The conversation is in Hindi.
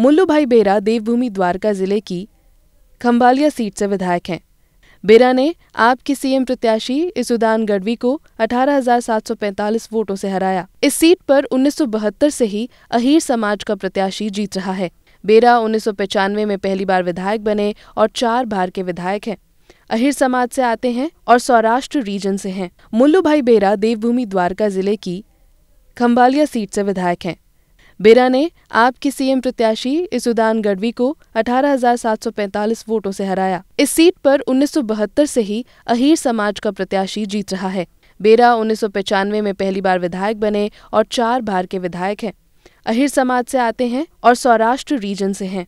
मुल्लू भाई बेरा देवभूमि द्वारका जिले की खम्बालिया सीट से विधायक हैं बेरा ने आप की सीएम प्रत्याशी इसुदान गढ़वी को 18,745 वोटों से हराया इस सीट पर 1972 से ही अहीर समाज का प्रत्याशी जीत रहा है बेरा उन्नीस में पहली बार विधायक बने और चार बार के विधायक हैं अहिर समाज से आते हैं और सौराष्ट्र रीजन से हैं मुल्लू भाई बेरा देवभूमि द्वारका जिले की खम्बालिया सीट से विधायक हैं बेरा ने आप की सीएम प्रत्याशी इसुदान गढ़वी को 18,745 वोटों से हराया इस सीट पर 1972 से ही अहीर समाज का प्रत्याशी जीत रहा है बेरा उन्नीस में पहली बार विधायक बने और चार बार के विधायक हैं अहिर समाज से आते हैं और सौराष्ट्र रीजन से हैं